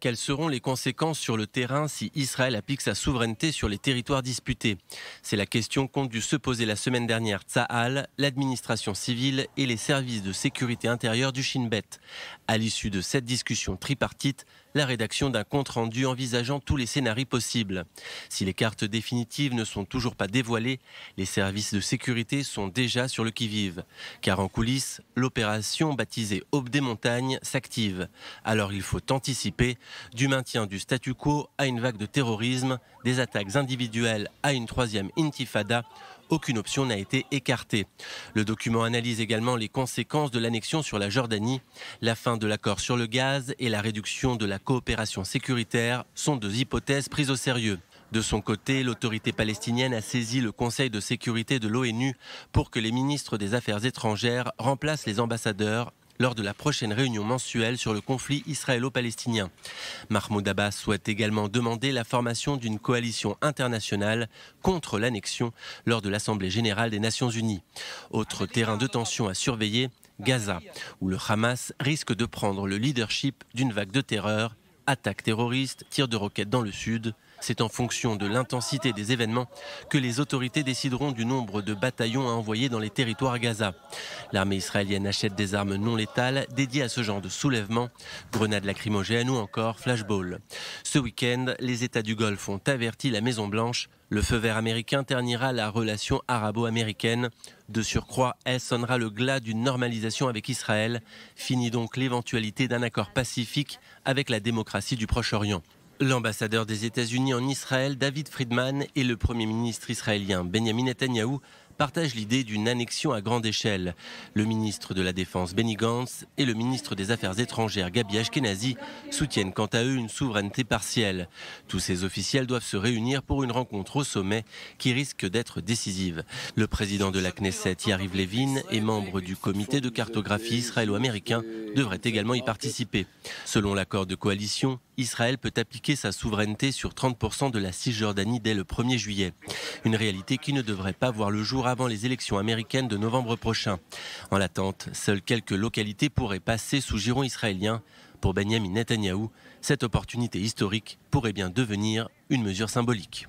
quelles seront les conséquences sur le terrain si Israël applique sa souveraineté sur les territoires disputés C'est la question qu'ont dû se poser la semaine dernière Tsahal, l'administration civile et les services de sécurité intérieure du Shin Bet. À l'issue de cette discussion tripartite, la rédaction d'un compte-rendu envisageant tous les scénarios possibles. Si les cartes définitives ne sont toujours pas dévoilées, les services de sécurité sont déjà sur le qui-vive. Car en coulisses, l'opération baptisée Aube des montagnes s'active. Alors il faut anticiper du maintien du statu quo à une vague de terrorisme, des attaques individuelles à une troisième intifada, aucune option n'a été écartée. Le document analyse également les conséquences de l'annexion sur la Jordanie. La fin de l'accord sur le gaz et la réduction de la coopération sécuritaire sont deux hypothèses prises au sérieux. De son côté, l'autorité palestinienne a saisi le Conseil de sécurité de l'ONU pour que les ministres des Affaires étrangères remplacent les ambassadeurs lors de la prochaine réunion mensuelle sur le conflit israélo-palestinien. Mahmoud Abbas souhaite également demander la formation d'une coalition internationale contre l'annexion lors de l'Assemblée générale des Nations unies. Autre terrain de tension à surveiller, Gaza, où le Hamas risque de prendre le leadership d'une vague de terreur, attaques terroristes, tirs de roquettes dans le sud, c'est en fonction de l'intensité des événements que les autorités décideront du nombre de bataillons à envoyer dans les territoires Gaza. L'armée israélienne achète des armes non létales dédiées à ce genre de soulèvement, grenades lacrymogènes ou encore flashball. Ce week-end, les États du Golfe ont averti la Maison-Blanche le feu vert américain ternira la relation arabo-américaine. De surcroît, elle sonnera le glas d'une normalisation avec Israël. Finit donc l'éventualité d'un accord pacifique avec la démocratie du Proche-Orient. L'ambassadeur des États-Unis en Israël, David Friedman, et le Premier ministre israélien Benjamin Netanyahu partagent l'idée d'une annexion à grande échelle. Le ministre de la Défense Benny Gantz et le ministre des Affaires étrangères Gabi Ashkenazi soutiennent quant à eux une souveraineté partielle. Tous ces officiels doivent se réunir pour une rencontre au sommet qui risque d'être décisive. Le président de la Knesset, Yariv Levin, et membre du comité de cartographie israélo-américain devraient également y participer. Selon l'accord de coalition, Israël peut appliquer sa souveraineté sur 30% de la Cisjordanie dès le 1er juillet. Une réalité qui ne devrait pas voir le jour avant les élections américaines de novembre prochain. En l'attente, seules quelques localités pourraient passer sous giron israélien. Pour Benjamin Netanyahu, cette opportunité historique pourrait bien devenir une mesure symbolique.